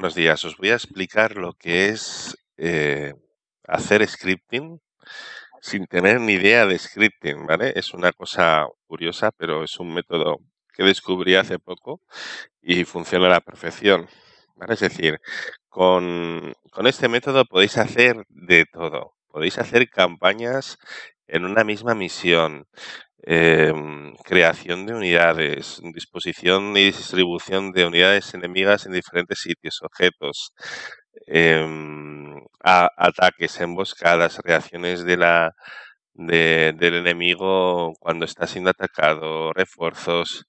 Buenos días, os voy a explicar lo que es eh, hacer scripting sin tener ni idea de scripting, ¿vale? Es una cosa curiosa, pero es un método que descubrí hace poco y funciona a la perfección, ¿vale? Es decir, con, con este método podéis hacer de todo. Podéis hacer campañas en una misma misión, Em, creación de unidades, disposición y distribución de unidades enemigas en diferentes sitios, objetos, em, ataques, emboscadas, reacciones de la, del enemigo cuando está siendo atacado, refuerzos,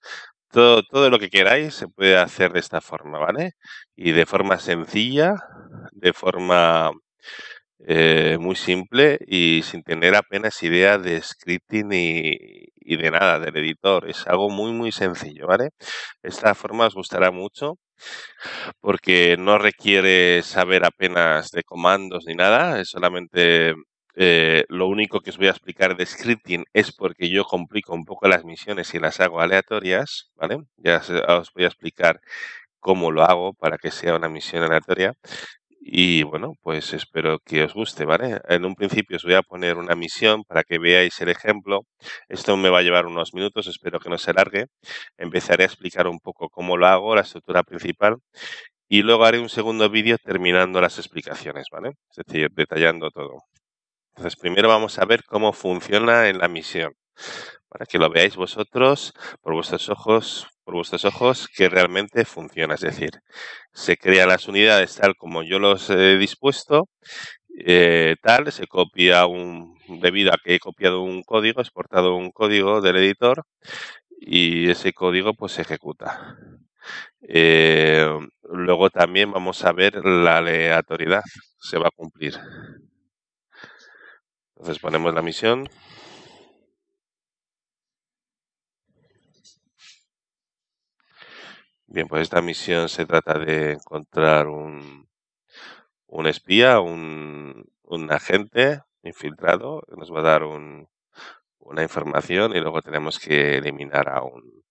todo, todo, lo que queráis se puede hacer de esta forma, ¿vale? Y de forma sencilla, de forma eh, muy simple y sin tener apenas idea de scripting y, de nada, del editor. Es algo muy, muy sencillo, ¿vale? Esta forma os gustará mucho porque no requiere saber apenas de comandos ni nada, es solamente eh, lo único que os voy a explicar de scripting es porque yo complico un poco las misiones y las hago aleatorias, ¿vale? Ya os voy a explicar cómo lo hago para que sea una misión aleatoria. Y bueno, pues espero que os guste, ¿vale? En un principio os voy a poner una misión para que veáis el ejemplo. Esto me va a llevar unos minutos, espero que no se alargue. Empezaré a explicar un poco cómo lo hago, la estructura principal, y luego haré un segundo vídeo terminando las explicaciones, ¿vale? Es decir, detallando todo. Entonces, primero vamos a ver cómo funciona en la misión para que lo veáis vosotros por vuestros ojos, por vuestros ojos que realmente funciona. Es decir, se crean las unidades tal como yo los he dispuesto, eh, tal, se copia un, debido a que he copiado un código, exportado un código del editor y ese código pues se ejecuta. Eh, luego también vamos a ver la aleatoriedad, se va a cumplir. Entonces ponemos la misión. Bien, pues esta misión se trata de encontrar un, un espía, un, un agente infiltrado que nos va a dar un, una información y luego tenemos que eliminar a un,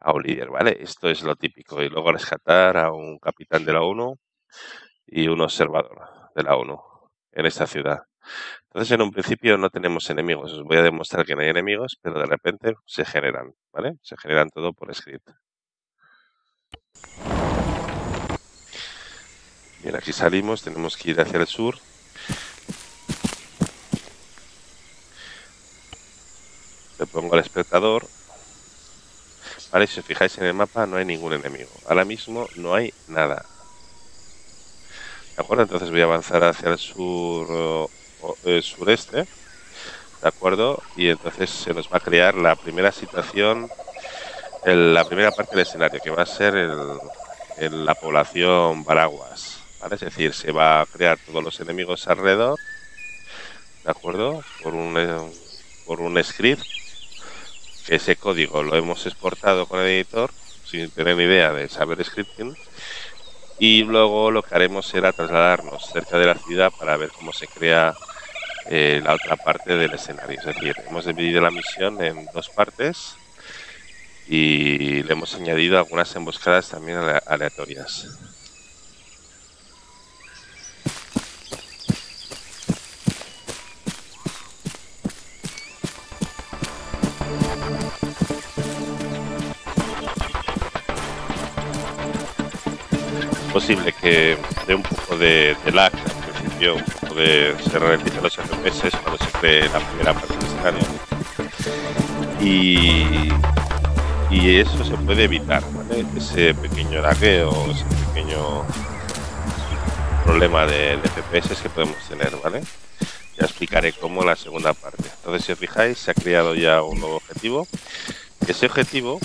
a un líder, ¿vale? Esto es lo típico. Y luego rescatar a un capitán de la ONU y un observador de la ONU en esta ciudad. Entonces, en un principio no tenemos enemigos. Os voy a demostrar que no hay enemigos, pero de repente se generan, ¿vale? Se generan todo por script. Bien, aquí salimos, tenemos que ir hacia el sur. Le pongo al espectador. Vale, si os fijáis en el mapa no hay ningún enemigo. Ahora mismo no hay nada. ¿De acuerdo? Entonces voy a avanzar hacia el sur o, sureste. ¿De acuerdo? Y entonces se nos va a crear la primera situación la primera parte del escenario, que va a ser el, la población paraguas. Es decir, se va a crear todos los enemigos alrededor, ¿de acuerdo? Por un, eh, script. ese código lo hemos exportado con el editor, sin tener ni idea de saber scripting. Y luego lo que haremos será trasladarnos cerca de la ciudad para ver cómo se crea eh, la otra parte del escenario. Es decir, hemos dividido la misión en dos partes y le hemos añadido algunas emboscadas también aleatorias. posible que dé un poco de, de lag al principio, un poco de, se ralentizan los FPS cuando se cree la primera parte del escenario. Y y eso se puede evitar, ¿vale? Ese pequeño laqueo o ese pequeño problema de, FPS que podemos tener, ¿vale? Ya explicaré cómo la segunda parte. Entonces, si os fijáis, se ha creado ya un nuevo objetivo. Ese objetivo,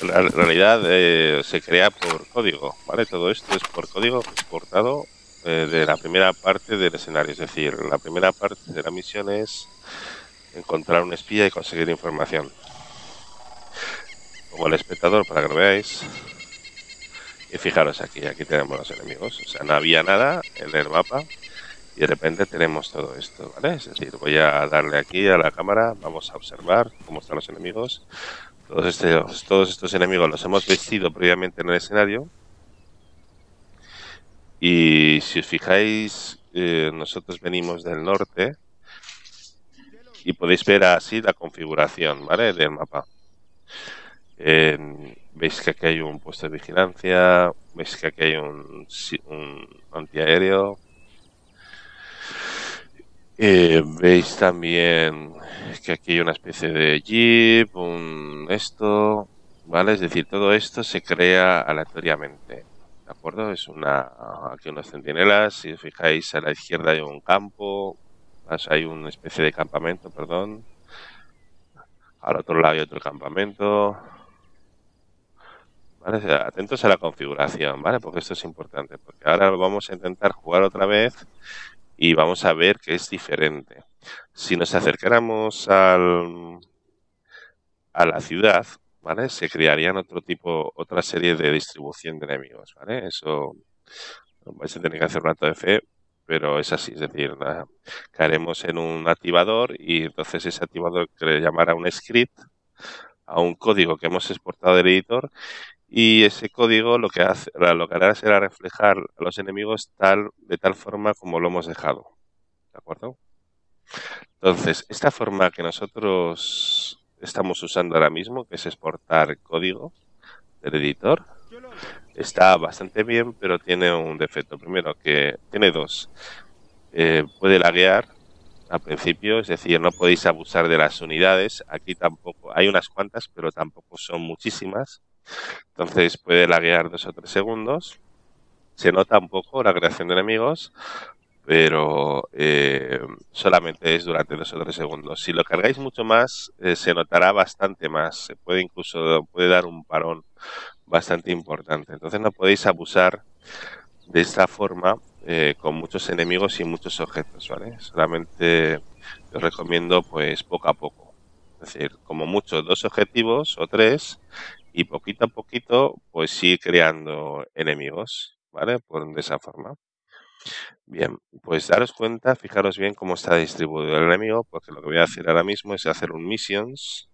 en realidad, eh, se crea por código, ¿vale? Todo esto es por código exportado eh, de la primera parte del escenario. Es decir, la primera parte de la misión es encontrar un espía y conseguir información como el espectador para que lo veáis. Y fijaros aquí, aquí tenemos los enemigos. O sea, no había nada en el mapa y de repente tenemos todo esto, ¿vale? Es decir, voy a darle aquí a la cámara, vamos a observar cómo están los enemigos. Todos estos, todos estos enemigos los hemos vestido previamente en el escenario. Y si os fijáis, eh, nosotros venimos del norte y podéis ver así la configuración, ¿vale? Del mapa veis que aquí hay un puesto de vigilancia, veis que aquí hay un, un antiaéreo. Eh, veis también que aquí hay una especie de jeep, un esto, ¿vale? Es decir, todo esto se crea aleatoriamente, ¿de acuerdo? Es una, aquí unas centinelas, si os fijáis a la izquierda hay un campo, hay una especie de campamento, perdón. Al otro lado hay otro campamento, Atentos a la configuración, ¿vale? Porque esto es importante, porque ahora vamos a intentar jugar otra vez y vamos a ver qué es diferente. Si nos acercáramos al, a la ciudad, ¿vale? Se crearían otro tipo, otra serie de distribución de enemigos, ¿vale? Eso vais a tener que hacer un acto de fe, pero es así, es decir, caeremos en un activador y entonces ese activador que le llamará un script a un código que hemos exportado del editor y ese código lo que, hace, lo que hará será reflejar a los enemigos tal, de tal forma como lo hemos dejado. ¿De acuerdo? Entonces, esta forma que nosotros estamos usando ahora mismo, que es exportar código del editor, está bastante bien, pero tiene un defecto. Primero, que tiene dos. Eh, puede laguear al principio, es decir, no podéis abusar de las unidades. Aquí tampoco, hay unas cuantas, pero tampoco son muchísimas. Entonces puede laguear dos o tres segundos. Se nota un poco la creación de enemigos, pero eh, solamente es durante dos o tres segundos. Si lo cargáis mucho más, eh, se notará bastante más. Se puede incluso puede dar un parón bastante importante. Entonces no podéis abusar de esta forma eh, con muchos enemigos y muchos objetos, ¿vale? Solamente os recomiendo pues poco a poco. Es decir, como mucho dos objetivos o tres y poquito a poquito pues ir creando enemigos, ¿vale? Por, de esa forma. Bien, pues daros cuenta, fijaros bien cómo está distribuido el enemigo, porque lo que voy a hacer ahora mismo es hacer un missions.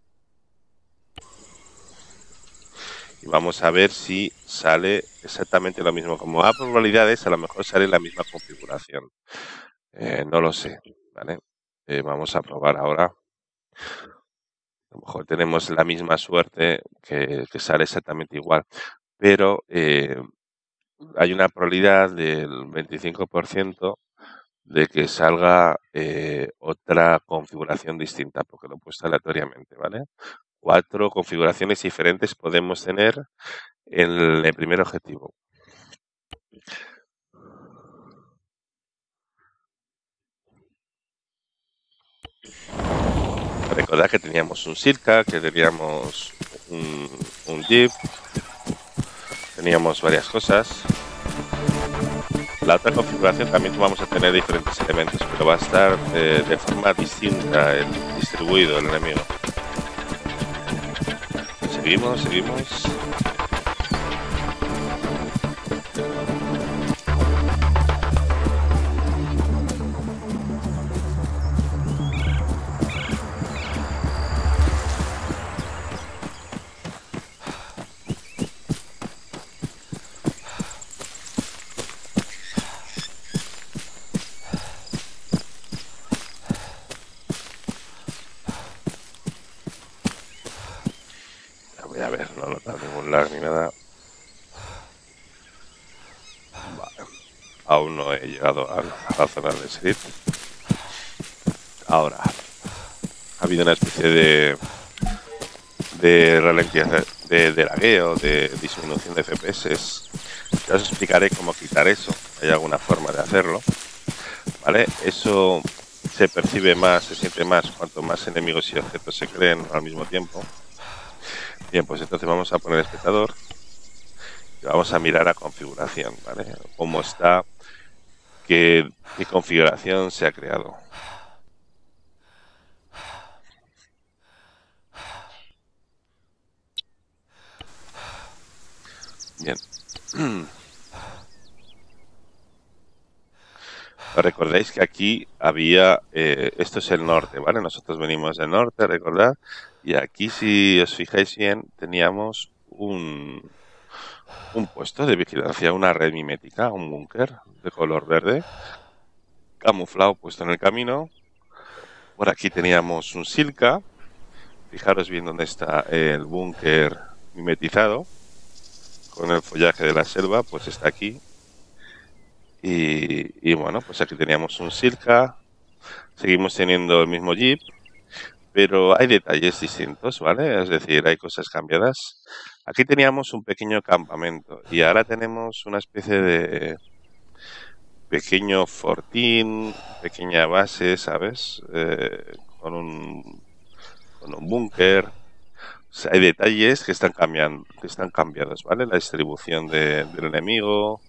Y vamos a ver si sale exactamente lo mismo. Como a probabilidades, a lo mejor sale la misma configuración. Eh, no lo sé, ¿vale? Eh, vamos a probar ahora a lo mejor tenemos la misma suerte que, sale exactamente igual, pero eh, hay una probabilidad del 25% de que salga eh, otra configuración distinta, porque lo he puesto aleatoriamente, ¿vale? Cuatro configuraciones diferentes podemos tener en el primer objetivo. Recordad que teníamos un circa que teníamos un, Jeep, teníamos varias cosas. La otra configuración también vamos a tener diferentes elementos, pero va a estar de, eh, de forma distinta el distribuido el enemigo. Seguimos, seguimos. Ahora, ha habido una especie de de ralentización, de, de lagueo, de disminución de FPS. Ya os explicaré cómo quitar eso. Hay alguna forma de hacerlo. ¿Vale? Eso se percibe más, se siente más cuanto más enemigos y objetos se creen al mismo tiempo. Bien, pues entonces vamos a poner espectador y vamos a mirar a configuración, ¿vale? Cómo está que configuración se ha creado? Bien. Recordáis que aquí había, eh, esto es el norte, ¿vale? Nosotros venimos del norte, recordad, y aquí si os fijáis bien teníamos un, un puesto de vigilancia, una red mimética, un búnker de color verde, camuflado puesto en el camino. Por aquí teníamos un silca. Fijaros bien dónde está el búnker mimetizado con el follaje de la selva, pues está aquí. Y, bueno, pues aquí teníamos un silca. Seguimos teniendo el mismo jeep, pero hay detalles distintos, ¿vale? Es decir, hay cosas cambiadas. Aquí teníamos un pequeño campamento y ahora tenemos una especie de pequeño fortín, pequeña base, ¿sabes? Eh, con un, búnker. hay detalles que están cambiando, que están cambiados, ¿vale? La distribución del enemigo.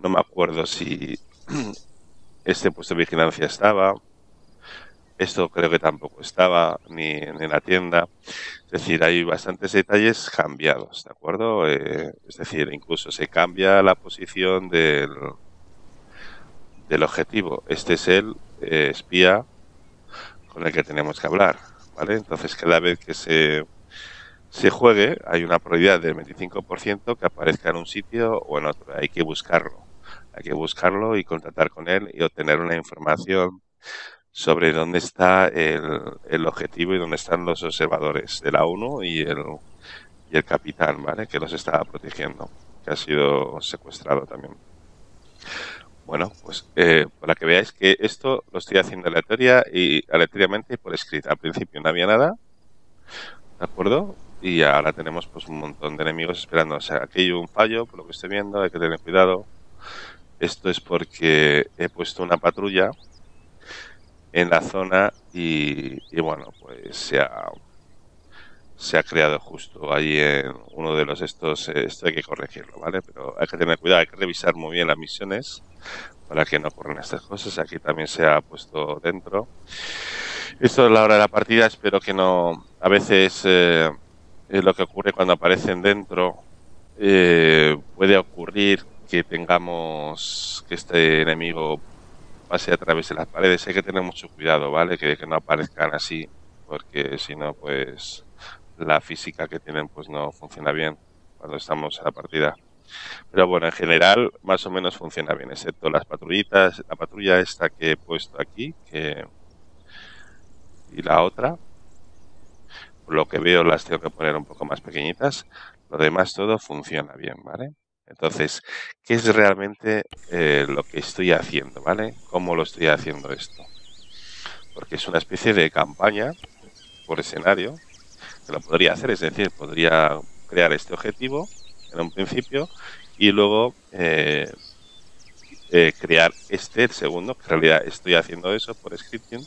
No me acuerdo si este puesto de vigilancia estaba. Esto creo que tampoco estaba ni en, la tienda. Es decir, hay bastantes detalles cambiados, ¿de acuerdo? Eh, es decir, incluso se cambia la posición del, del objetivo. Este es el eh, espía con el que tenemos que hablar, ¿vale? Entonces, cada vez que se se juegue, hay una probabilidad del 25% que aparezca en un sitio o en otro. Hay que buscarlo. Hay que buscarlo y contratar con él y obtener una información sobre dónde está el, el, objetivo y dónde están los observadores de la ONU y el, y el capitán, ¿vale? Que los estaba protegiendo, que ha sido secuestrado también. Bueno, pues eh, para que veáis que esto lo estoy haciendo aleatoria y aleatoriamente por escrito. Al principio no había nada, ¿de acuerdo? Y ahora tenemos pues un montón de enemigos esperando. O sea, aquí hay un fallo, por lo que estoy viendo, hay que tener cuidado. Esto es porque he puesto una patrulla en la zona y, bueno, pues se ha, se ha creado justo ahí en uno de los estos, eh, esto hay que corregirlo, ¿vale? Pero hay que tener cuidado, hay que revisar muy bien las misiones para que no ocurran estas cosas. Aquí también se ha puesto dentro. Esto es la hora de la partida, espero que no... A veces eh, lo que ocurre cuando aparecen dentro. Eh, puede ocurrir que tengamos que este enemigo pase a través de las paredes. Hay que tener mucho cuidado, ¿vale? Que, no aparezcan así, porque si no, pues la física que tienen pues no funciona bien cuando estamos a la partida. Pero bueno, en general más o menos funciona bien, excepto las patrullitas, la patrulla esta que he puesto aquí, que y la otra. Por lo que veo las tengo que poner un poco más pequeñitas. Lo demás todo funciona bien, ¿vale? Entonces, ¿qué es realmente eh, lo que estoy haciendo? ¿Vale? ¿Cómo lo estoy haciendo esto? Porque es una especie de campaña por escenario que lo podría hacer, es decir, podría crear este objetivo en un principio y luego eh, eh, crear este segundo, que en realidad estoy haciendo eso por scripting,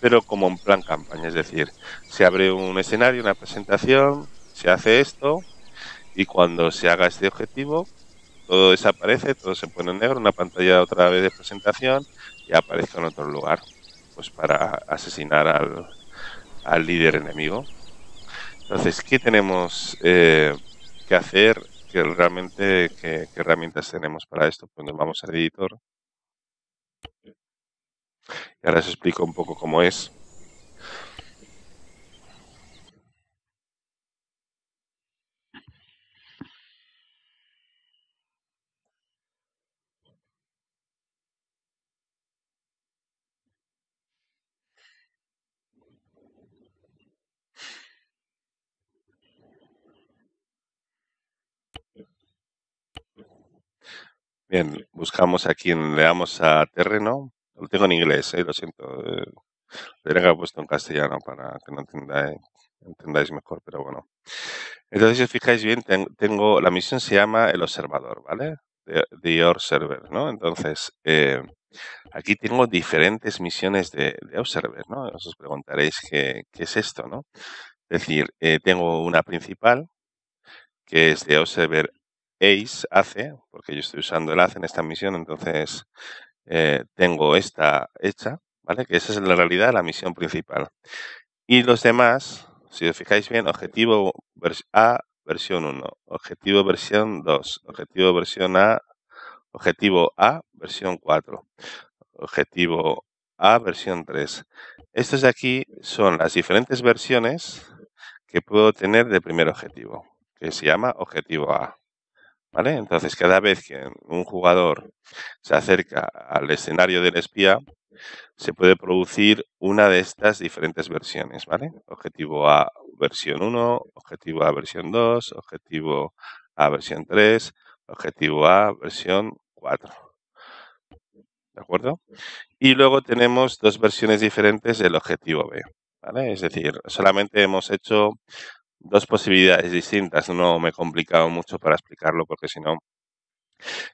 pero como un plan campaña, es decir, se abre un escenario, una presentación, se hace esto, y cuando se haga este objetivo, todo desaparece, todo se pone en negro, una pantalla otra vez de presentación y aparece en otro lugar, pues para asesinar al, al líder enemigo. Entonces, ¿qué tenemos eh, que hacer? ¿Qué, realmente, qué, herramientas tenemos para esto? Pues nos vamos al editor. Y ahora os explico un poco cómo es. Bien, buscamos aquí, en le damos a terreno. Lo tengo en inglés, eh, lo siento. Eh, lo puesto en castellano para que no eh, entendáis, mejor, pero bueno. Entonces, si os fijáis bien, tengo, la misión se llama El Observador, ¿vale? The, the Observer, ¿no? Entonces, aquí tengo diferentes misiones de, Observer, ¿no? Os preguntaréis qué, qué es esto, ¿no? Es decir, tengo una principal, que es de Observer ACE porque yo estoy usando el ACE en esta misión, entonces eh, tengo esta hecha, ¿vale? Que esa es la realidad, la misión principal. Y los demás, si os fijáis bien, objetivo A, versión 1, objetivo versión 2, objetivo versión A, objetivo A, versión 4, objetivo A, versión 3. Estos de aquí son las diferentes versiones que puedo tener del primer objetivo, que se llama objetivo A. ¿Vale? Entonces, cada vez que un jugador se acerca al escenario del espía, se puede producir una de estas diferentes versiones, ¿vale? Objetivo A versión 1, objetivo A versión 2, objetivo A versión 3, objetivo A versión 4. ¿De acuerdo? Y luego tenemos dos versiones diferentes del objetivo B, ¿vale? Es decir, solamente hemos hecho dos posibilidades distintas. No me he complicado mucho para explicarlo porque si no...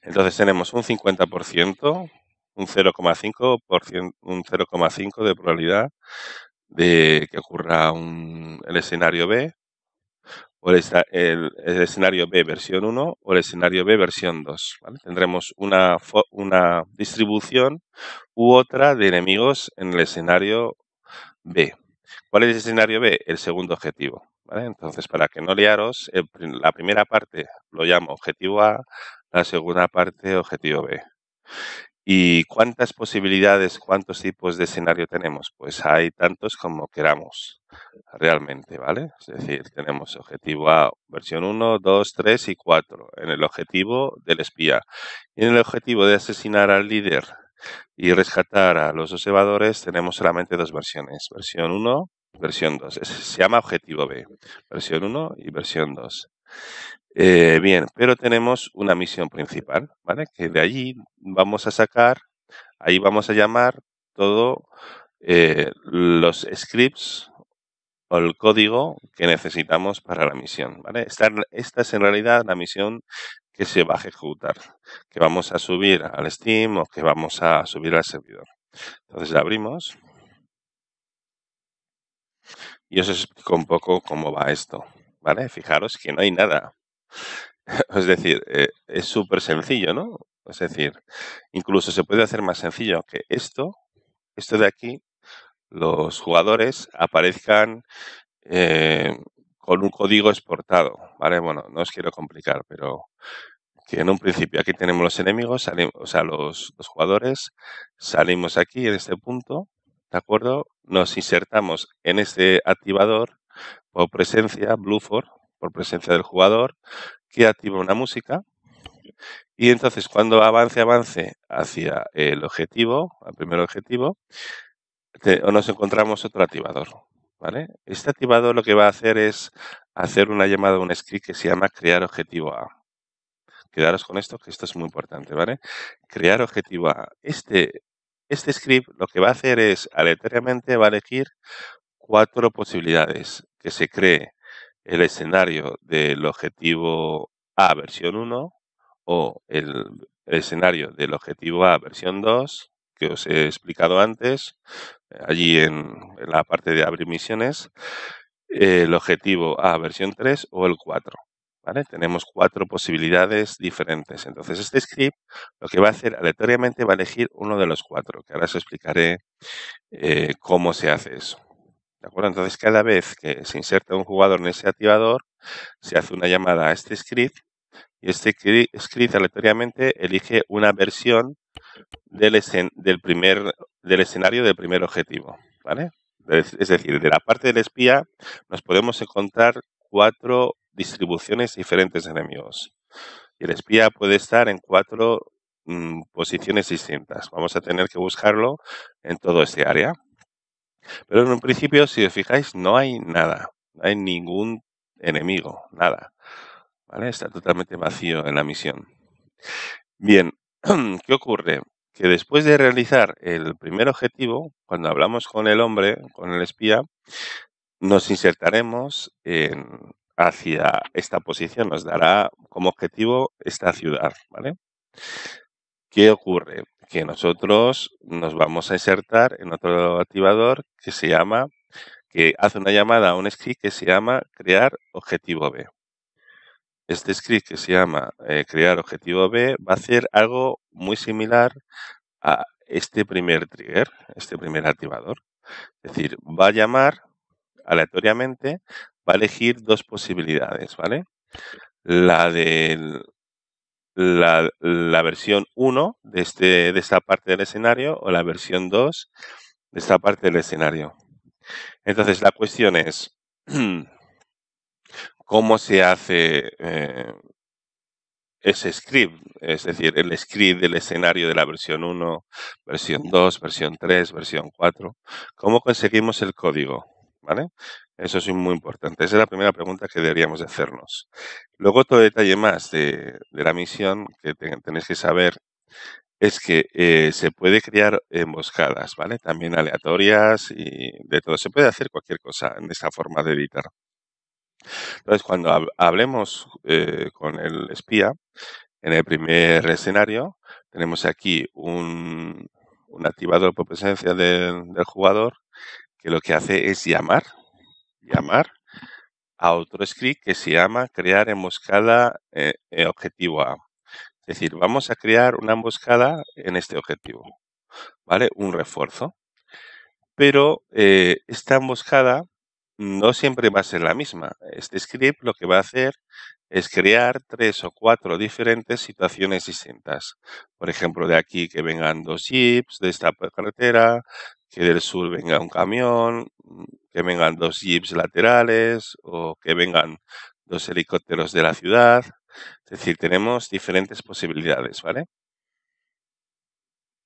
Entonces tenemos un 50%, un 0,5%, un 0,5 de probabilidad de que ocurra un, el escenario B, o el, escenario B versión 1 o el escenario B versión 2. ¿vale? Tendremos una, una distribución u otra de enemigos en el escenario B. ¿Cuál es el escenario B? El segundo objetivo. Entonces, para que no liaros, la primera parte lo llamo objetivo A, la segunda parte objetivo B. ¿Y cuántas posibilidades, cuántos tipos de escenario tenemos? Pues hay tantos como queramos, realmente, ¿vale? Es decir, tenemos objetivo A, versión 1, 2, 3 y 4, en el objetivo del espía. Y en el objetivo de asesinar al líder y rescatar a los observadores, tenemos solamente dos versiones, versión 1 Versión 2. Se llama objetivo B. Versión 1 y versión 2. Eh, bien, pero tenemos una misión principal, ¿vale? Que de allí vamos a sacar, ahí vamos a llamar todos eh, los scripts o el código que necesitamos para la misión, ¿vale? Esta, esta es en realidad la misión que se va a ejecutar, que vamos a subir al Steam o que vamos a subir al servidor. Entonces la abrimos. Y os explico un poco cómo va esto. ¿Vale? Fijaros que no hay nada. Es decir, eh, es súper sencillo, ¿no? Es decir, incluso se puede hacer más sencillo que esto, esto de aquí, los jugadores aparezcan eh, con un código exportado, ¿vale? Bueno, no os quiero complicar, pero que en un principio aquí tenemos los enemigos, salimos, o sea, los, los jugadores, salimos aquí en este punto, ¿de acuerdo? Nos insertamos en ese activador por presencia, for por presencia del jugador, que activa una música. Y entonces cuando avance, avance hacia el objetivo, al primer objetivo, nos encontramos otro activador. ¿vale? Este activador lo que va a hacer es hacer una llamada a un script que se llama crear objetivo A. Quedaros con esto, que esto es muy importante, ¿vale? Crear objetivo A. Este este script lo que va a hacer es aleatoriamente va a elegir cuatro posibilidades que se cree el escenario del objetivo A versión 1 o el, escenario del objetivo A versión 2 que os he explicado antes, allí en, en la parte de abrir misiones, el objetivo A versión 3 o el 4. Tenemos cuatro posibilidades diferentes. Entonces, este script lo que va a hacer aleatoriamente va a elegir uno de los cuatro, que ahora os explicaré eh, cómo se hace eso. ¿De acuerdo? Entonces, cada vez que se inserta un jugador en ese activador, se hace una llamada a este script y este script aleatoriamente elige una versión del, del, primer, del escenario del primer objetivo. ¿vale? Es, es decir, de la parte del espía nos podemos encontrar cuatro distribuciones diferentes de enemigos. Y el espía puede estar en cuatro mm, posiciones distintas. Vamos a tener que buscarlo en todo este área. Pero en un principio, si os fijáis, no hay nada. No hay ningún enemigo, nada. Está totalmente vacío en la misión. Bien, ¿qué ocurre? Que después de realizar el primer objetivo, cuando hablamos con el hombre, con el espía, nos insertaremos en, hacia esta posición, nos dará como objetivo esta ciudad, ¿vale? ¿Qué ocurre? Que nosotros nos vamos a insertar en otro activador que se llama, que hace una llamada a un script que se llama crear objetivo B. Este script que se llama eh, crear objetivo B va a hacer algo muy similar a este primer trigger, este primer activador. Es decir, va a llamar aleatoriamente va a elegir dos posibilidades, ¿vale? La de la, versión 1 de, este, de esta parte del escenario o la versión 2 de esta parte del escenario. Entonces, la cuestión es, ¿cómo se hace eh, ese script? Es decir, el script del escenario de la versión 1, versión 2, versión 3, versión 4. ¿Cómo conseguimos el código? ¿vale? Eso es muy importante. Esa es la primera pregunta que deberíamos hacernos. Luego otro detalle más de, la misión que tenéis que saber es que eh, se puede crear emboscadas, ¿vale? También aleatorias y de todo. Se puede hacer cualquier cosa en esta forma de editar. Entonces, cuando hablemos eh, con el espía, en el primer escenario tenemos aquí un, activador por presencia del jugador que lo que hace es llamar, llamar a otro script que se llama crear emboscada eh, eh, objetivo A. Es decir, vamos a crear una emboscada en este objetivo, ¿vale? Un refuerzo. Pero eh, esta emboscada no siempre va a ser la misma. Este script lo que va a hacer es crear tres o cuatro diferentes situaciones distintas. Por ejemplo, de aquí que vengan dos jeeps de esta carretera, que del sur venga un camión, que vengan dos jeeps laterales o que vengan dos helicópteros de la ciudad. Es decir, tenemos diferentes posibilidades, ¿vale?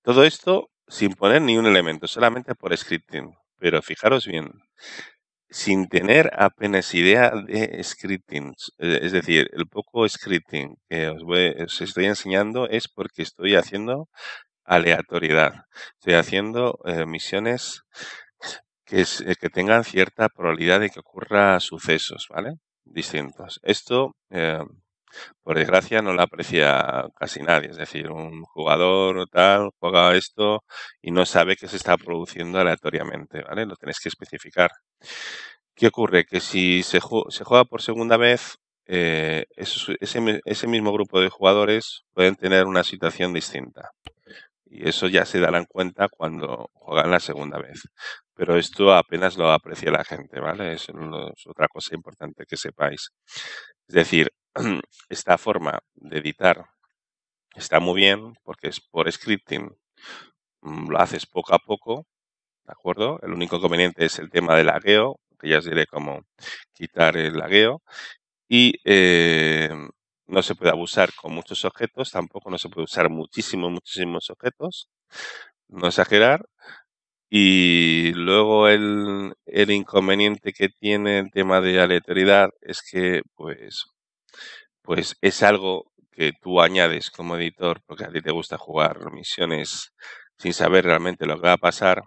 Todo esto sin poner ni un elemento, solamente por scripting. Pero fijaros bien, sin tener apenas idea de scripting. E, es decir, el poco scripting que os, voy, os estoy enseñando es porque estoy haciendo aleatoriedad. Estoy haciendo eh, misiones que, eh, que tengan cierta probabilidad de que ocurra sucesos, ¿vale? Distintos. Esto, eh, por desgracia, no lo aprecia casi nadie. Es decir, un jugador o tal juega esto y no sabe que se está produciendo aleatoriamente, ¿vale? Lo tenéis que especificar. ¿Qué ocurre? Que si se, se juega por segunda vez, ese, ese mismo grupo de jugadores pueden tener una situación distinta. Y eso ya se darán cuenta cuando juegan la segunda vez. Pero esto apenas lo aprecia la gente, ¿vale? es otra cosa importante que sepáis. Es decir, esta forma de editar está muy bien porque es por scripting. Mm, lo haces poco a poco, ¿de acuerdo? El único inconveniente es el tema del lagueo, que ya os diré cómo quitar el lagueo. Y eh, no se puede abusar con muchos objetos, tampoco no se puede usar muchísimos, muchísimos objetos, no exagerar. Y luego el, el inconveniente que tiene el tema de aleatoriedad es que pues, pues es algo que tú añades como editor, porque a ti te gusta jugar misiones sin saber realmente lo que va a pasar.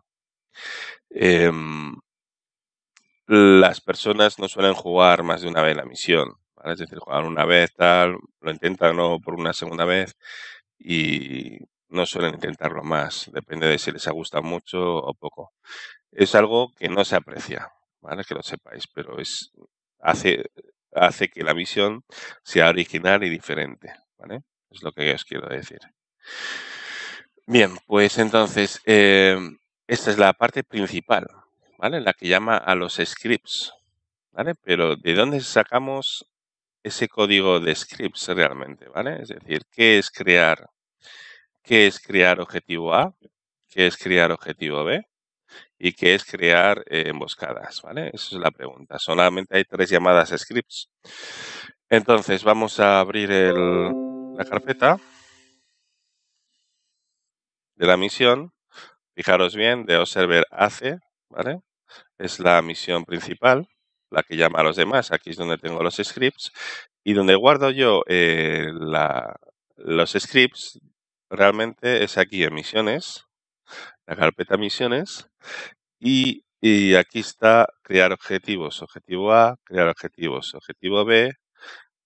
Em, las personas no suelen jugar más de una vez la misión. Es decir, jugar una vez, tal, lo intentan ¿no? por una segunda vez y no suelen intentarlo más, depende de si les ha gustado mucho o poco. Es algo que no se aprecia, ¿vale? Que lo sepáis, pero es hace, hace que la visión sea original y diferente, ¿vale? Es lo que os quiero decir. Bien, pues entonces, em, esta es la parte principal, ¿vale? La que llama a los scripts, ¿vale? Pero ¿de dónde sacamos ese código de scripts realmente, ¿vale? Es decir, ¿qué es crear? ¿Qué es crear objetivo A? ¿Qué es crear objetivo B? ¿Y qué es crear emboscadas? ¿Vale? Esa es la pregunta. Solamente hay tres llamadas scripts. Entonces, vamos a abrir la carpeta de la misión. Fijaros bien, de Observer AC, ¿vale? Es la misión principal la que llama a los demás. Aquí es donde tengo los scripts y donde guardo yo eh, los scripts realmente es aquí en misiones, la carpeta misiones y, aquí está crear objetivos, objetivo A, crear objetivos, objetivo B,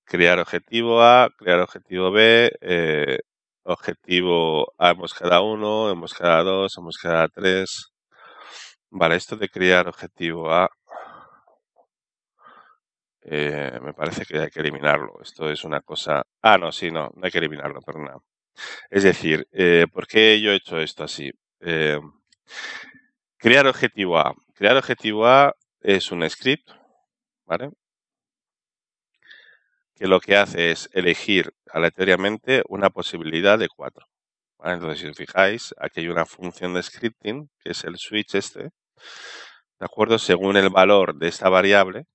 crear objetivo A, crear objetivo B, eh, objetivo A hemos cada uno, hemos cada dos, hemos cada tres. Vale, esto de crear objetivo A eh, me parece que hay que eliminarlo. Esto es una cosa. Ah, no, sí, no, no hay que eliminarlo, perdona. Es decir, eh, ¿por qué yo he hecho esto así? Eh, crear objetivo A. Crear objetivo A es un script, ¿vale? Que lo que hace es elegir aleatoriamente una posibilidad de cuatro. Entonces, si os fijáis, aquí hay una función de scripting, que es el switch este, ¿de acuerdo? Según el valor de esta variable,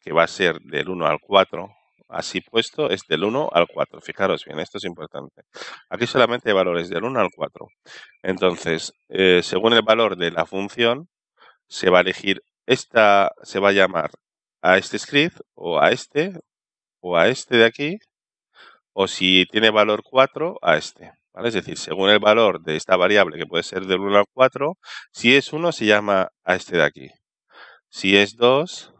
que va a ser del 1 al 4, así puesto es del 1 al 4. Fijaros bien, esto es importante. Aquí solamente hay valores del 1 al 4. Entonces, eh, según el valor de la función, se va a elegir esta, se va a llamar a este script o a este o a este de aquí, o si tiene valor 4, a este. Es decir, según el valor de esta variable, que puede ser del 1 al 4, si es 1, se llama a este de aquí. Si es 2,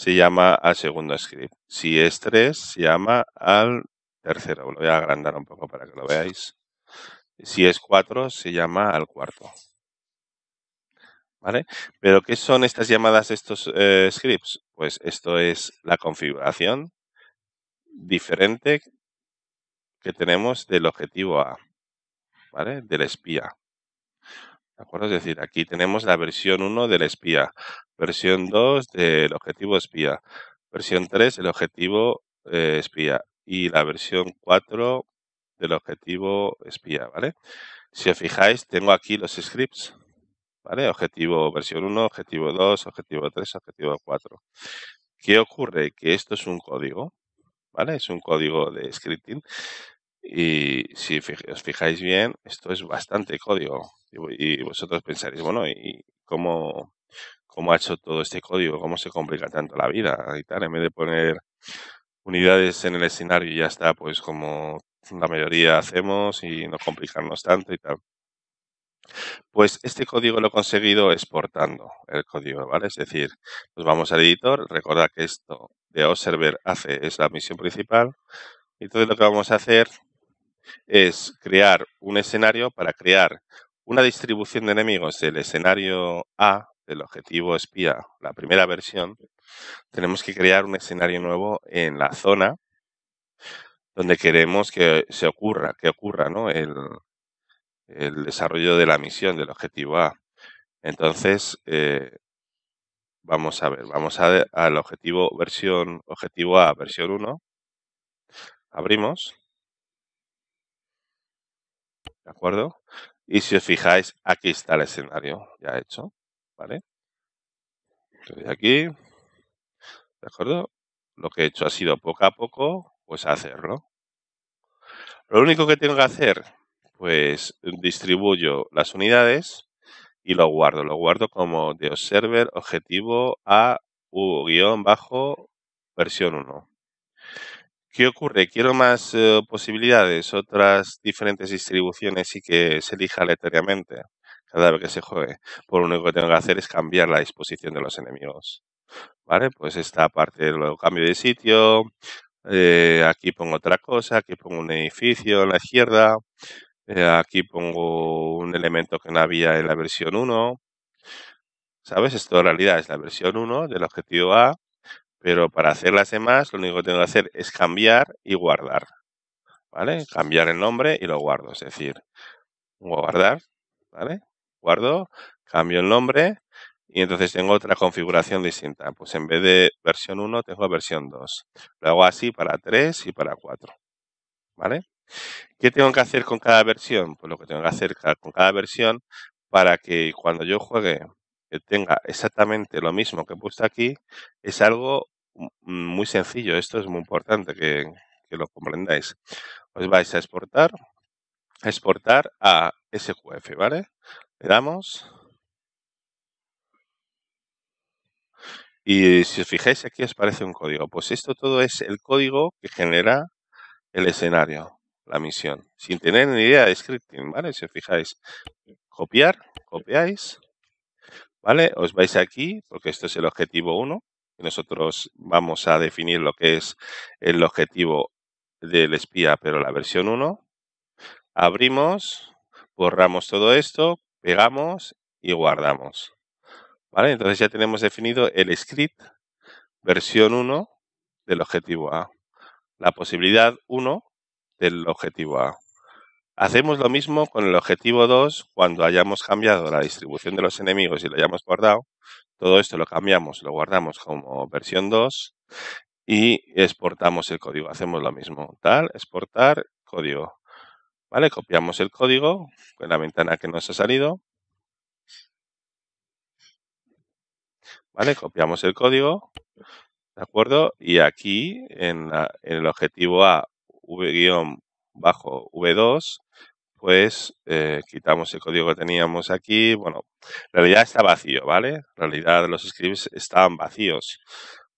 se llama al segundo script. Si es 3, se llama al tercero. Lo voy a agrandar un poco para que lo veáis. Si es 4, se llama al cuarto. ¿Vale? Pero ¿qué son estas llamadas estos eh, scripts? Pues esto es la configuración diferente que tenemos del objetivo A, ¿vale? Del espía. Es decir, aquí tenemos la versión 1 del espía, versión 2 del objetivo espía, versión 3 el objetivo eh, espía y la versión 4 del objetivo espía, ¿vale? Si os fijáis, tengo aquí los scripts, ¿vale? Objetivo versión 1, objetivo 2, objetivo 3, objetivo 4. ¿Qué ocurre? Que esto es un código, ¿vale? Es un código de scripting y si os fijáis bien, esto es bastante código. Y vosotros pensaréis, bueno, ¿y cómo, cómo ha hecho todo este código? ¿Cómo se complica tanto la vida? Y tal, en vez de poner unidades en el escenario y ya está, pues como la mayoría hacemos y no complicarnos tanto y tal. Pues este código lo he conseguido exportando el código, ¿vale? Es decir, nos vamos al editor, recordad que esto de Observer hace es la misión principal. Y entonces lo que vamos a hacer es crear un escenario para crear una distribución de enemigos del escenario A, del objetivo espía, la primera versión. Tenemos que crear un escenario nuevo en la zona donde queremos que se ocurra, que ocurra el, desarrollo de la misión, del objetivo A. Entonces, eh, vamos a ver, vamos al objetivo versión, objetivo A, versión 1. Abrimos. ¿de acuerdo? Y si os fijáis, aquí está el escenario ya hecho, ¿vale? aquí, ¿de acuerdo? Lo que he hecho ha sido poco a poco, pues hacerlo. Lo único que tengo que hacer, pues distribuyo las unidades y lo guardo. Lo guardo como de observer objetivo a u-versión 1. ¿Qué ocurre? ¿Quiero más eh, posibilidades, otras diferentes distribuciones y que se elija aleatoriamente cada vez que se juegue? Por lo único que tengo que hacer es cambiar la disposición de los enemigos. ¿Vale? Pues esta parte lo cambio de sitio, eh, aquí pongo otra cosa, aquí pongo un edificio a la izquierda, eh, aquí pongo un elemento que no había en la versión 1. ¿Sabes? Esto en realidad es la versión 1 del objetivo A pero para hacer las demás, lo único que tengo que hacer es cambiar y guardar. ¿Vale? Cambiar el nombre y lo guardo. Es decir, guardar, ¿vale? Guardo, cambio el nombre y entonces tengo otra configuración distinta. Pues en vez de versión 1, tengo versión 2. Lo hago así para 3 y para 4. ¿Vale? ¿Qué tengo que hacer con cada versión? Pues lo que tengo que hacer con cada versión para que cuando yo juegue que tenga exactamente lo mismo que he puesto aquí, es algo muy sencillo. Esto es muy importante que, lo comprendáis. Os vais a exportar, a exportar a SQF, ¿vale? Le damos. Y si os fijáis aquí os parece un código. Pues esto todo es el código que genera el escenario, la misión, sin tener ni idea de scripting, ¿vale? Si os fijáis, copiar, copiáis, ¿Vale? Os vais aquí, porque esto es el objetivo 1, nosotros vamos a definir lo que es el objetivo del espía, pero la versión 1. Abrimos, borramos todo esto, pegamos y guardamos. ¿Vale? Entonces ya tenemos definido el script versión 1 del objetivo A, la posibilidad 1 del objetivo A. Hacemos lo mismo con el objetivo 2 cuando hayamos cambiado la distribución de los enemigos y lo hayamos guardado. Todo esto lo cambiamos, lo guardamos como versión 2 y exportamos el código. Hacemos lo mismo. Tal, exportar código. ¿Vale? Copiamos el código en la ventana que nos ha salido. ¿Vale? Copiamos el código. ¿De acuerdo? Y aquí en, el objetivo A, v bajo V2, pues eh, quitamos el código que teníamos aquí. Bueno, en realidad está vacío, ¿vale? En realidad los scripts estaban vacíos.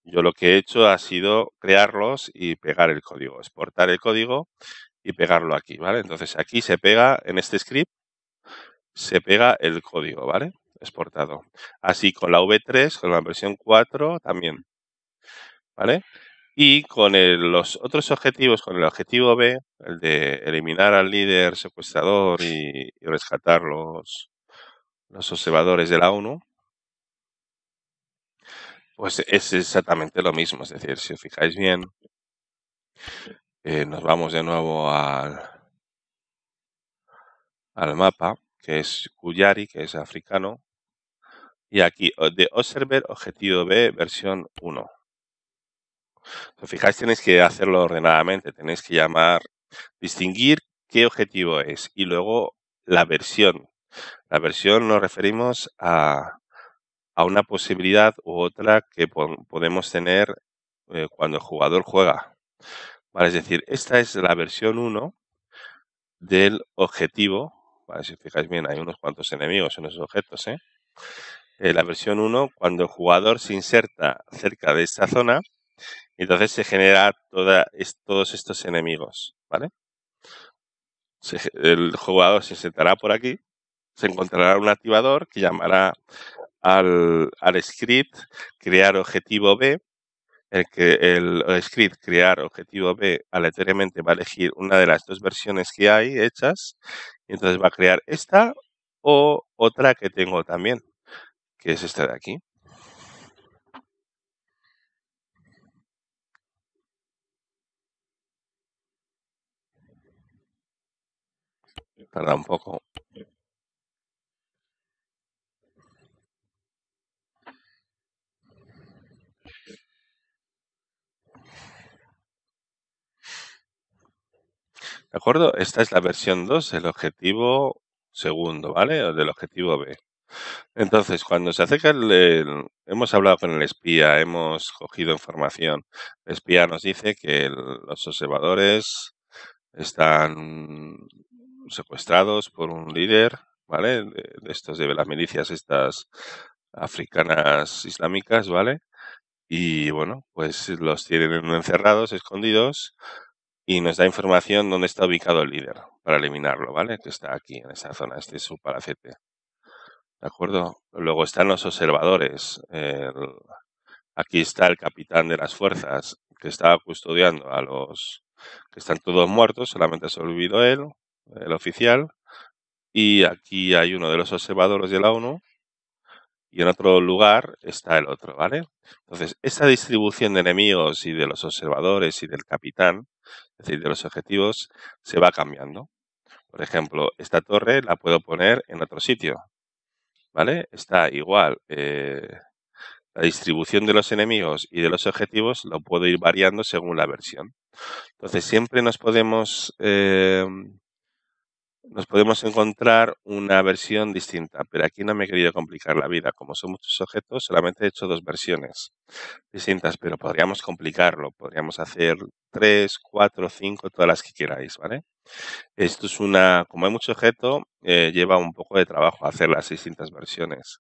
Yo lo que he hecho ha sido crearlos y pegar el código, exportar el código y pegarlo aquí, ¿vale? Entonces aquí se pega, en este script, se pega el código, ¿vale? Exportado. Así con la V3, con la versión 4 también. ¿Vale? Y con los otros objetivos, con el objetivo B, el de eliminar al líder secuestrador y, rescatar los, los observadores de la ONU, pues es exactamente lo mismo. Es decir, si os fijáis bien, eh, nos vamos de nuevo al, al mapa, que es Kuyari, que es africano. Y aquí, de Observer, objetivo B, versión 1. Si fijáis, tenéis que hacerlo ordenadamente, tenéis que llamar, distinguir qué objetivo es y luego la versión. La versión nos referimos a, a una posibilidad u otra que podemos tener eh, cuando el jugador juega. ¿Vale? Es decir, esta es la versión 1 del objetivo. Si os fijáis bien, hay unos cuantos enemigos en esos objetos. ¿eh? Eh, la versión 1, cuando el jugador se inserta cerca de esta zona, entonces se genera todos estos enemigos, ¿vale? el jugador se sentará por aquí, se encontrará un activador que llamará al, script crear objetivo B, el que script crear objetivo B aleatoriamente va a elegir una de las dos versiones que hay hechas y entonces va a crear esta o otra que tengo también, que es esta de aquí. Tarda un poco. ¿De acuerdo? Esta es la versión 2, el objetivo segundo, ¿vale? O del objetivo B. Entonces, cuando se acerca el, Hemos hablado con el espía, hemos cogido información. El espía nos dice que los observadores están secuestrados por un líder, ¿vale? De, estos de las milicias estas africanas islámicas, ¿vale? Y bueno, pues los tienen encerrados, escondidos, y nos da información dónde está ubicado el líder para eliminarlo, ¿vale? Que está aquí, en esta zona, este es su palacete. ¿De acuerdo? Luego están los observadores. aquí está el capitán de las fuerzas que estaba custodiando a los que están todos muertos, solamente se olvidó él el oficial, y aquí hay uno de los observadores de la ONU, y en otro lugar está el otro, ¿vale? Entonces, esa distribución de enemigos y de los observadores y del capitán, es decir, de los objetivos, se va cambiando. Por ejemplo, esta torre la puedo poner en otro sitio, ¿vale? Está igual. Eh, la distribución de los enemigos y de los objetivos lo puedo ir variando según la versión. Entonces, siempre nos podemos... Eh, nos podemos encontrar una versión distinta, pero aquí no me he querido complicar la vida. Como son muchos objetos, solamente he hecho dos versiones distintas, pero podríamos complicarlo, podríamos hacer tres, cuatro, cinco, todas las que queráis, ¿vale? Esto es una, como hay mucho objeto, eh, lleva un poco de trabajo hacer las distintas versiones,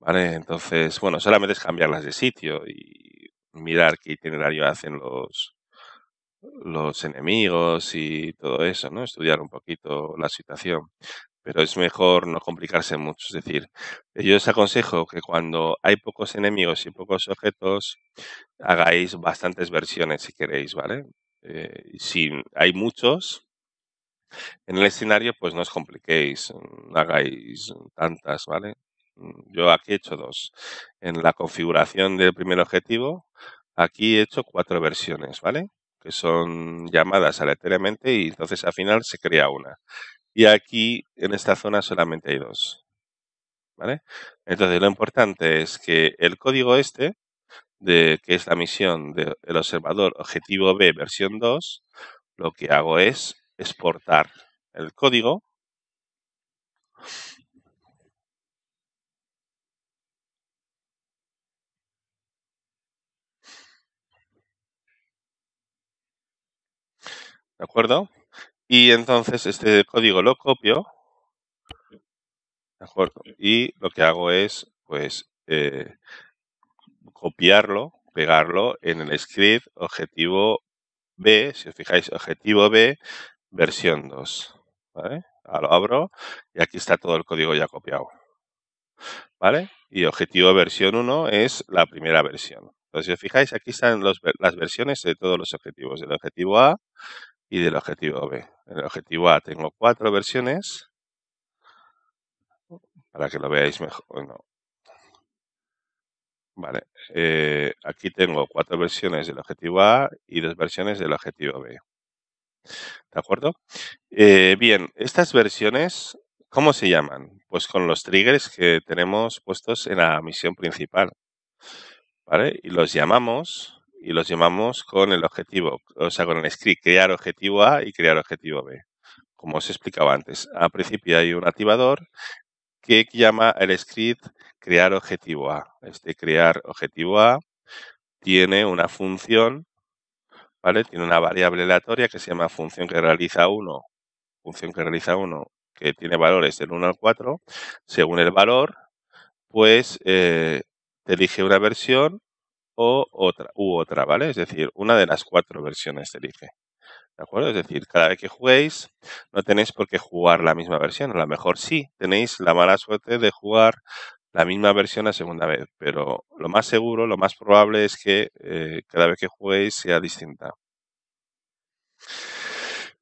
¿vale? Entonces, bueno, solamente es cambiarlas de sitio y mirar qué itinerario hacen los, los enemigos y todo eso, ¿no? Estudiar un poquito la situación. Pero es mejor no complicarse mucho. Es decir, yo os aconsejo que cuando hay pocos enemigos y pocos objetos, hagáis bastantes versiones si queréis, ¿vale? Eh, si hay muchos en el escenario, pues no os compliquéis, no hagáis tantas, ¿vale? Yo aquí he hecho dos. En la configuración del primer objetivo, aquí he hecho cuatro versiones, ¿vale? que son llamadas aleatoriamente y entonces al final se crea una. Y aquí, en esta zona, solamente hay dos. ¿Vale? Entonces, lo importante es que el código este, de, que es la misión del observador objetivo B versión 2, lo que hago es exportar el código ¿De acuerdo? Y entonces este código lo copio. ¿De acuerdo? Y lo que hago es, pues, eh, copiarlo, pegarlo en el script objetivo B. Si os fijáis, objetivo B, versión 2. ¿Vale? Ahora lo abro y aquí está todo el código ya copiado. ¿Vale? Y objetivo versión 1 es la primera versión. Entonces, si os fijáis, aquí están las versiones de todos los objetivos. El objetivo A, y del objetivo B. En el objetivo A tengo cuatro versiones para que lo veáis mejor. vale, eh, aquí tengo cuatro versiones del objetivo A y dos versiones del objetivo B. ¿De acuerdo? Eh, bien, estas versiones, ¿cómo se llaman? Pues con los triggers que tenemos puestos en la misión principal. ¿Vale? Y los llamamos y los llamamos con el objetivo, o sea, con el script, crear objetivo A y crear objetivo B. Como os explicaba antes, al principio hay un activador que llama el script crear objetivo A. Este crear objetivo A tiene una función, ¿vale? Tiene una variable aleatoria que se llama función que realiza 1, función que realiza 1 que tiene valores del 1 al 4. Según el valor, pues eh, te elige una versión o otra, u otra, ¿vale? Es decir, una de las cuatro versiones del elige. ¿De acuerdo? Es decir, cada vez que juguéis, no tenéis por qué jugar la misma versión. A lo mejor sí, tenéis la mala suerte de jugar la misma versión la segunda vez, pero lo más seguro, lo más probable es que eh, cada vez que juguéis sea distinta.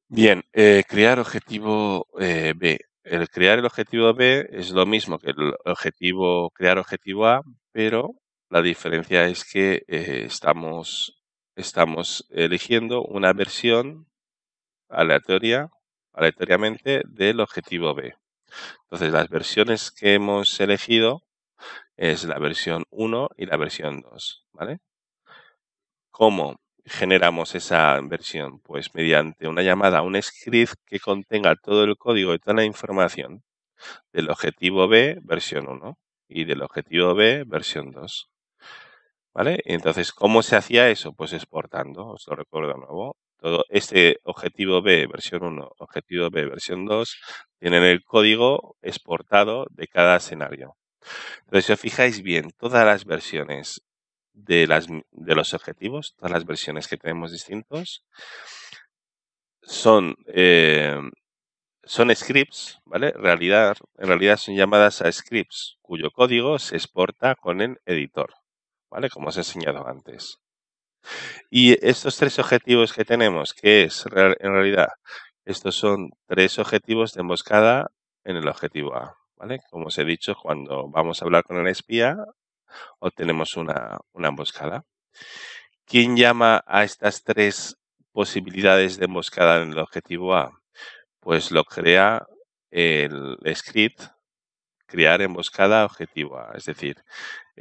Bien, eh, crear objetivo eh, B. El crear el objetivo B es lo mismo que el objetivo, crear objetivo A, pero la diferencia es que eh, estamos, estamos eligiendo una versión aleatoria, aleatoriamente, del objetivo B. Entonces, las versiones que hemos elegido es la versión 1 y la versión 2, ¿vale? ¿Cómo generamos esa versión? Pues mediante una llamada a un script que contenga todo el código y toda la información del objetivo B, versión 1, y del objetivo B, versión 2. ¿Vale? Entonces, ¿cómo se hacía eso? Pues exportando, os lo recuerdo de nuevo. Todo este objetivo B versión 1, objetivo B versión 2, tienen el código exportado de cada escenario. Entonces, si os fijáis bien, todas las versiones de, los objetivos, todas las versiones que tenemos distintos, son, eh, son scripts, ¿vale? Realidad, en realidad son llamadas a scripts, cuyo código se exporta con el editor. ¿vale? Como os he enseñado antes. Y estos tres objetivos que tenemos, ¿qué es en realidad, estos son tres objetivos de emboscada en el objetivo A, ¿vale? Como os he dicho, cuando vamos a hablar con el espía, obtenemos una, una emboscada. ¿Quién llama a estas tres posibilidades de emboscada en el objetivo A? Pues lo crea el script crear emboscada objetivo A. Es decir,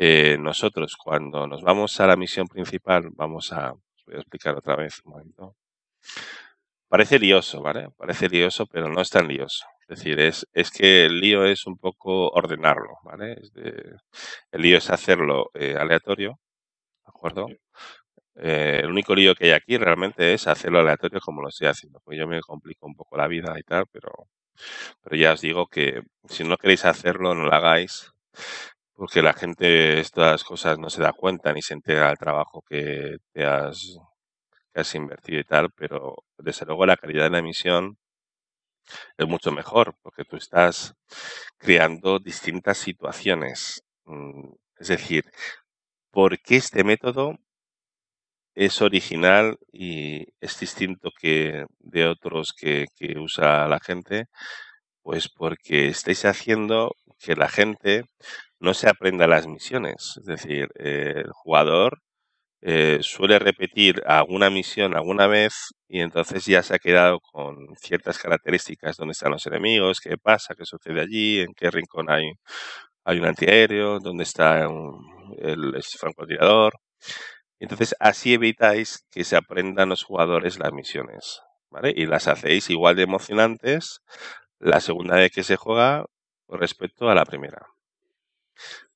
eh, nosotros cuando nos vamos a la misión principal, vamos a, voy a explicar otra vez momento. Parece lioso, ¿vale? Parece lioso, pero no es tan lioso. Es decir, es, es que el lío es un poco ordenarlo, ¿vale? el lío es hacerlo eh, aleatorio, ¿de acuerdo? Eh, el único lío que hay aquí realmente es hacerlo aleatorio como lo estoy haciendo. Pues yo me complico un poco la vida y tal, pero, pero ya os digo que si no queréis hacerlo, no lo hagáis porque la gente estas cosas no se da cuenta ni se entera del trabajo que te has, has invertido y tal, pero desde luego la calidad de la emisión es mucho mejor porque tú estás creando distintas situaciones. Mm, es decir, ¿por qué este método es original y es distinto que de otros que, que usa la gente? Pues porque estáis haciendo que la gente no se aprenda las misiones. Es decir, el jugador eh, suele repetir alguna misión alguna vez y entonces ya se ha quedado con ciertas características, dónde están los enemigos, qué pasa, qué sucede allí, en qué rincón hay, hay un antiaéreo, dónde está el, francotirador. Entonces así evitáis que se aprendan los jugadores las misiones. ¿Vale? Y las hacéis igual de emocionantes la segunda vez que se juega respecto a la primera.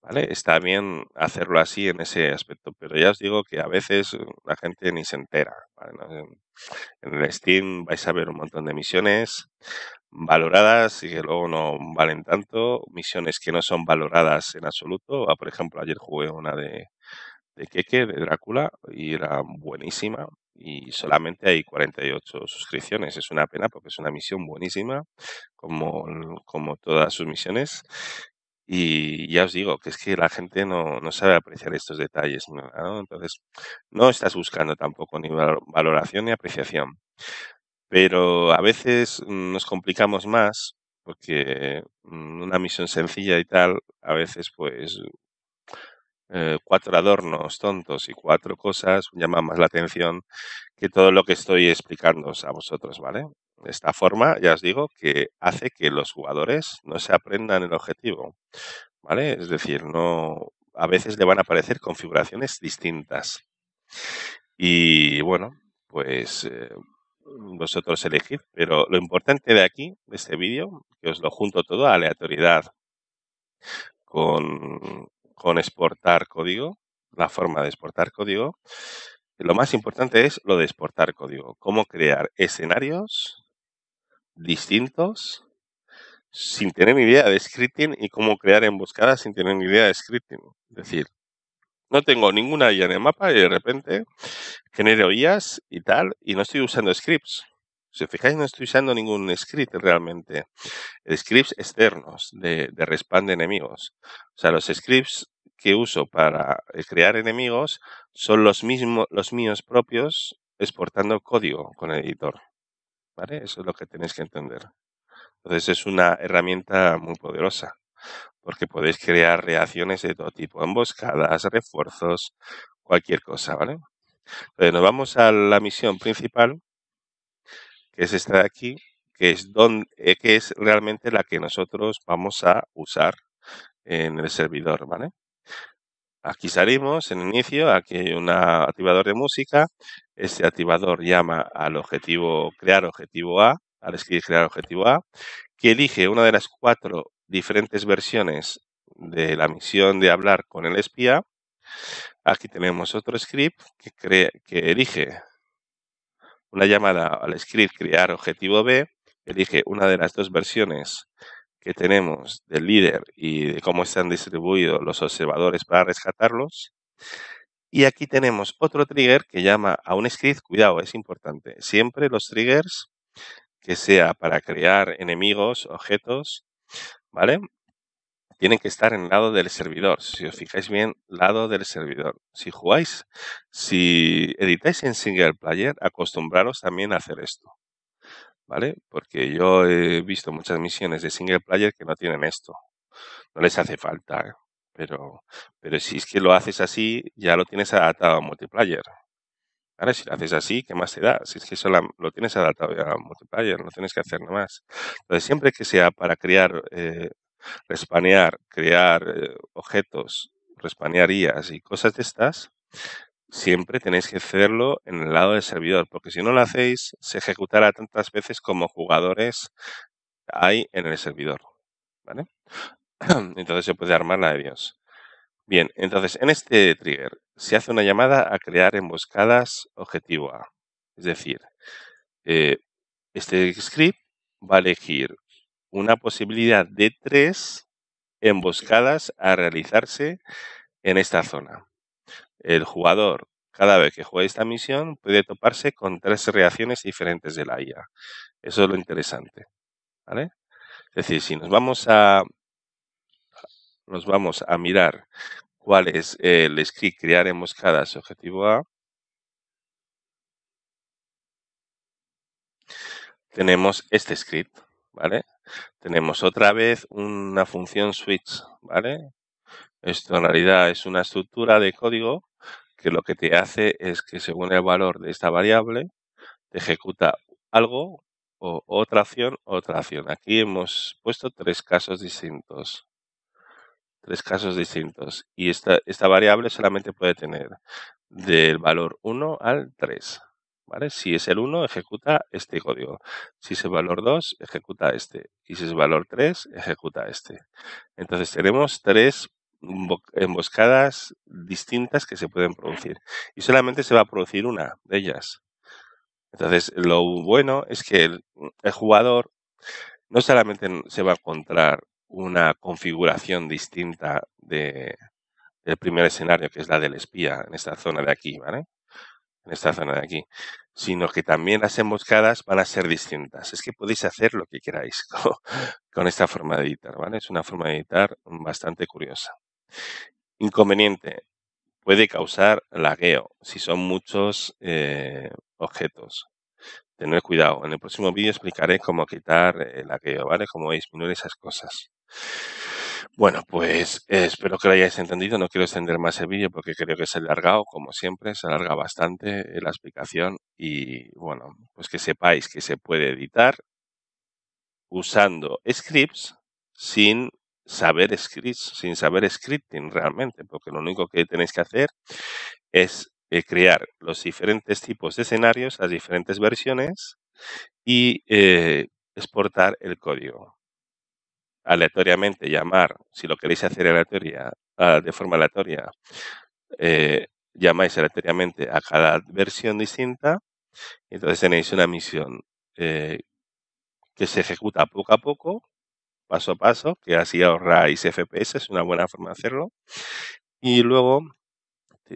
¿Vale? Está bien hacerlo así en ese aspecto, pero ya os digo que a veces eh, la gente ni se entera. En el Steam vais a ver un montón de misiones valoradas y que luego no valen tanto, misiones que no son valoradas en absoluto. Ah, por ejemplo, ayer jugué una de, de Keke, de Drácula, y era buenísima. Y solamente hay 48 suscripciones. Es una pena porque es una misión buenísima, como, como todas sus misiones. Y ya os digo que es que la gente no, no sabe apreciar estos detalles. ¿no? Entonces, no estás buscando tampoco ni valoración ni apreciación. Pero a veces mm, nos complicamos más porque mm, una misión sencilla y tal, a veces pues eh, cuatro adornos tontos y cuatro cosas llaman más la atención que todo lo que estoy explicándoos a vosotros, ¿vale? esta forma, ya os digo, que hace que los jugadores no se aprendan el objetivo. ¿Vale? Es decir, no. A veces le van a aparecer configuraciones distintas. Y bueno, pues eh, vosotros elegid. Pero lo importante de aquí, de este vídeo, que os lo junto todo a aleatoriedad con, con exportar código, la forma de exportar código. Lo más importante es lo de exportar código, cómo crear escenarios distintos sin tener ni idea de scripting y cómo crear emboscadas sin tener ni idea de scripting. Es decir, no tengo ninguna guía en el mapa y de repente genero IAS y tal y no estoy usando scripts. Si os fijáis, no estoy usando ningún script realmente. Scripts externos de, de respawn de enemigos. O sea, los scripts que uso para eh, crear enemigos son los mismos, los míos propios exportando código con el editor. Eso es lo que tenéis que entender. Entonces es una herramienta muy poderosa porque podéis crear reacciones de todo tipo, emboscadas, refuerzos, cualquier cosa, ¿vale? Entonces nos vamos a la misión principal, que es esta de aquí, que es, donde, eh, que es realmente la que nosotros vamos a usar en el servidor, ¿vale? Aquí salimos en inicio, aquí hay un activador de música. Este activador llama al objetivo crear objetivo A, al escribir crear objetivo A, que elige una de las cuatro diferentes versiones de la misión de hablar con el espía. Aquí tenemos otro script que, que elige una llamada al script crear objetivo B, elige una de las dos versiones que tenemos del líder y de cómo están distribuidos los observadores para rescatarlos. Y aquí tenemos otro trigger que llama a un script. Cuidado, es importante. Siempre los triggers que sea para crear enemigos, objetos, ¿vale? Tienen que estar en el lado del servidor. Si os fijáis bien, lado del servidor. Si jugáis, si editáis en single player, acostumbraros también a hacer esto. ¿vale? Porque yo he visto muchas misiones de single player que no tienen esto. No les hace falta, pero, pero si es que lo haces así, ya lo tienes adaptado a multiplayer. ahora Si lo haces así, ¿qué más te da? Si es que solo lo tienes adaptado a multiplayer, no tienes que hacer nada más. Entonces, siempre que sea para crear, eh, respanear, crear eh, objetos, respanear y cosas de estas, siempre tenéis que hacerlo en el lado del servidor, porque si no lo hacéis, se ejecutará tantas veces como jugadores hay en el servidor. Entonces se puede armar la de Dios. Bien, entonces en este trigger se hace una llamada a crear emboscadas objetivo A. Es decir, eh, este script va a elegir una posibilidad de tres emboscadas a realizarse en esta zona el jugador, cada vez que juegue esta misión, puede toparse con tres reacciones diferentes de la IA. Eso es lo interesante. Es decir, si nos vamos a, nos vamos a mirar cuál es el script crear emboscadas su objetivo A, tenemos este script, ¿vale? Tenemos otra vez una función switch, ¿vale? Esto en realidad es una estructura de código que lo que te hace es que según el valor de esta variable, te ejecuta algo o otra acción, otra acción. Aquí hemos puesto tres casos distintos. Tres casos distintos. Y esta, esta variable solamente puede tener del valor 1 al 3. ¿Vale? Si es el 1, ejecuta este código. Si es el valor 2, ejecuta este. Y si es el valor 3, ejecuta este. Entonces tenemos tres emboscadas distintas que se pueden producir. Y solamente se va a producir una de ellas. Entonces, lo bueno es que el, jugador no solamente se va a encontrar una configuración distinta de, del primer escenario, que es la del espía, en esta zona de aquí, ¿vale? En esta zona de aquí. Sino que también las emboscadas van a ser distintas. Es que podéis hacer lo que queráis con, con esta forma de editar, ¿vale? Es una forma de editar bastante curiosa. Inconveniente. Puede causar lagueo si son muchos eh, objetos. Tener cuidado. En el próximo vídeo explicaré cómo quitar eh, el lagueo, ¿vale? Cómo disminuir esas cosas. Bueno, pues eh, espero que lo hayáis entendido. No quiero extender más el vídeo porque creo que se ha alargado, como siempre, se alarga bastante la explicación. Y bueno, pues que sepáis que se puede editar usando scripts sin saber script, sin saber scripting realmente, porque lo único que tenéis que hacer es eh, crear los diferentes tipos de escenarios, las diferentes versiones y eh, exportar el código. Aleatoriamente llamar, si lo queréis hacer aleatoria, de forma aleatoria, eh, llamáis aleatoriamente a cada versión distinta. Entonces tenéis una misión que se ejecuta poco a poco paso a paso, que así ahorráis FPS, es una buena forma de hacerlo. Y luego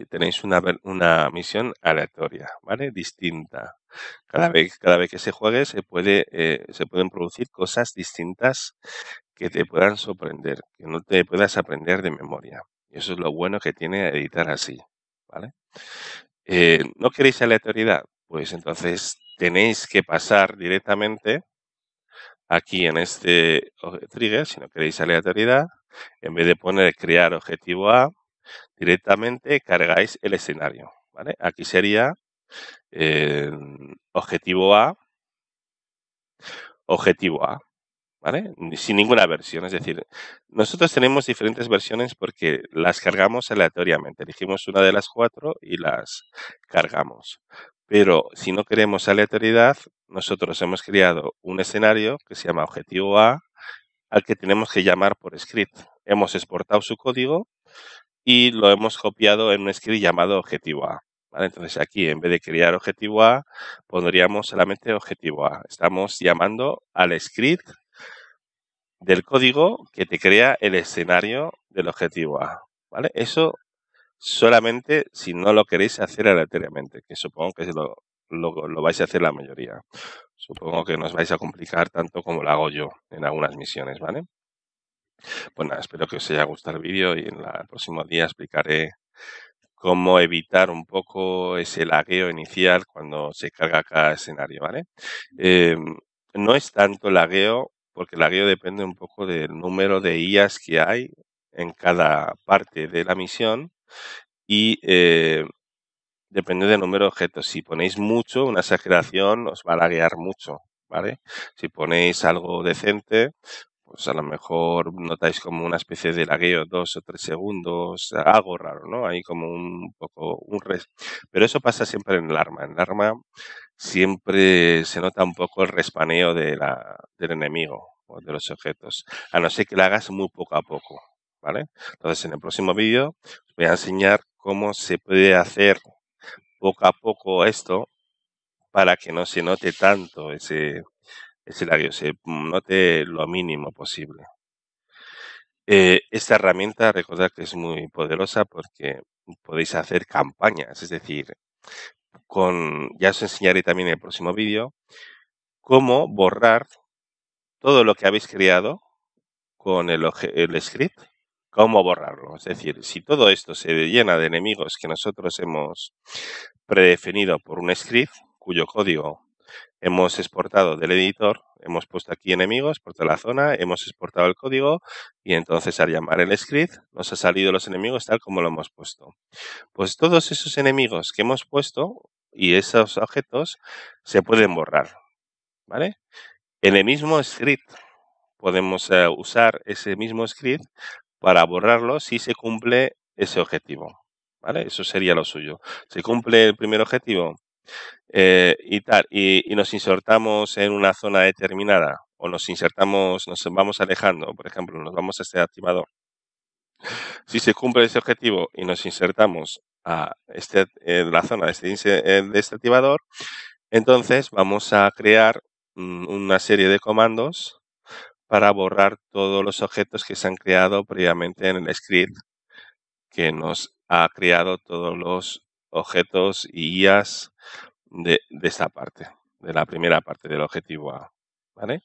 tenéis una, una misión aleatoria, ¿vale? Distinta. Cada vez, cada vez que se juegue se, puede, eh, se pueden producir cosas distintas que te puedan sorprender, que no te puedas aprender de memoria. eso es lo bueno que tiene editar así, ¿vale? Eh, ¿No queréis aleatoriedad? Pues entonces tenéis que pasar directamente aquí en este trigger, si no queréis aleatoriedad, en vez de poner crear objetivo A, directamente cargáis el escenario. ¿vale? Aquí sería eh, objetivo A, objetivo A, ¿vale? Sin ninguna versión. Es decir, nosotros tenemos diferentes versiones porque las cargamos aleatoriamente. Elegimos una de las cuatro y las cargamos. Pero si no queremos aleatoriedad, nosotros hemos creado un escenario que se llama objetivo A, al que tenemos que llamar por script. Hemos exportado su código y lo hemos copiado en un script llamado objetivo A. Entonces aquí, en vez de crear objetivo A, pondríamos solamente objetivo A. Estamos llamando al script del código que te crea el escenario del objetivo A. ¿Vale? Eso solamente si no lo queréis hacer aleatoriamente, que supongo que lo, vais a hacer la mayoría. Supongo que nos vais a complicar tanto como lo hago yo en algunas misiones, ¿vale? Bueno, pues espero que os haya gustado el vídeo y en el próximo día explicaré cómo evitar un poco ese lagueo inicial cuando se carga cada escenario, ¿vale? Em, no es tanto lagueo, porque el lagueo depende un poco del número de IAs que hay en cada parte de la misión y eh, depende del número de objetos. Si ponéis mucho, una exageración os va a laguear mucho, ¿vale? Si ponéis algo decente, pues a lo mejor notáis como una especie de lagueo, dos o tres segundos, algo raro, ¿no? Hay como un poco un res... Pero eso pasa siempre en el arma. En el arma siempre se nota un poco el respaneo de la, del enemigo o de los objetos, a no ser que lo hagas muy poco a poco. ¿vale? Entonces, en el próximo vídeo os voy a enseñar cómo se puede hacer poco a poco esto para que no se note tanto ese, ese labio, se note lo mínimo posible. Eh, esta herramienta, recordad que es muy poderosa porque podéis hacer campañas, es decir, con, ya os enseñaré también en el próximo vídeo cómo borrar todo lo que habéis creado con el, el script cómo borrarlo. Es decir, si todo esto se llena de enemigos que nosotros hemos predefinido por un script cuyo código hemos exportado del editor, hemos puesto aquí enemigos por toda la zona, hemos exportado el código y entonces al llamar el script nos ha salido los enemigos tal como lo hemos puesto. Pues todos esos enemigos que hemos puesto y esos objetos se pueden borrar, ¿vale? En el mismo script podemos eh, usar ese mismo script para borrarlo si se cumple ese objetivo. ¿Vale? Eso sería lo suyo. Se cumple el primer objetivo eh, y, tal, y, nos insertamos en una zona determinada o nos insertamos, nos vamos alejando, por ejemplo, nos vamos a este activador. Si se cumple ese objetivo y nos insertamos a este, en eh, la zona este eh, de este activador, entonces vamos a crear mm, una serie de comandos para borrar todos los objetos que se han creado previamente en el script que nos ha creado todos los objetos y guías de, esta parte, de la primera parte del objetivo A. ¿vale?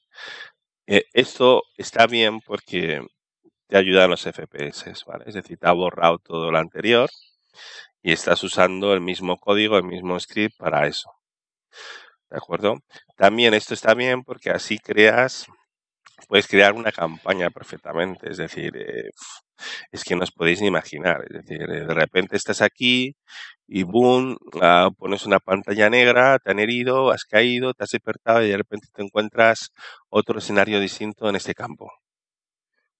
Eh, esto está bien porque te ayuda a los FPS, ¿vale? Es decir, te ha borrado todo lo anterior y estás usando el mismo código, el mismo script para eso. ¿De acuerdo? También esto está bien porque así creas puedes crear una campaña perfectamente, es decir, eh, es que no os podéis ni imaginar, es decir, eh, de repente estás aquí y boom, ah, pones una pantalla negra, te han herido, has caído, te has despertado y de repente te encuentras otro escenario distinto en este campo.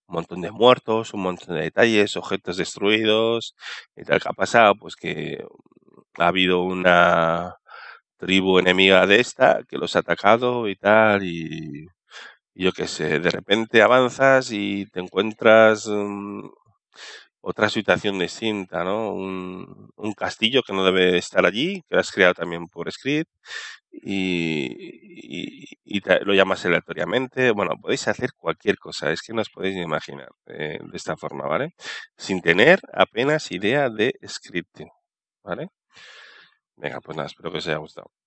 Un montón de muertos, un montón de detalles, objetos destruidos y tal que ha pasado, pues que ha habido una tribu enemiga de esta que los ha atacado y tal y yo qué sé, de repente avanzas y te encuentras mm, otra situación distinta, ¿no? Un, castillo que no debe estar allí, que lo has creado también por script y, lo llamas aleatoriamente. Bueno, podéis hacer cualquier cosa, es que no os podéis imaginar eh, de esta forma, ¿vale? Sin tener apenas idea de scripting, ¿vale? Venga, pues nada, espero que os haya gustado.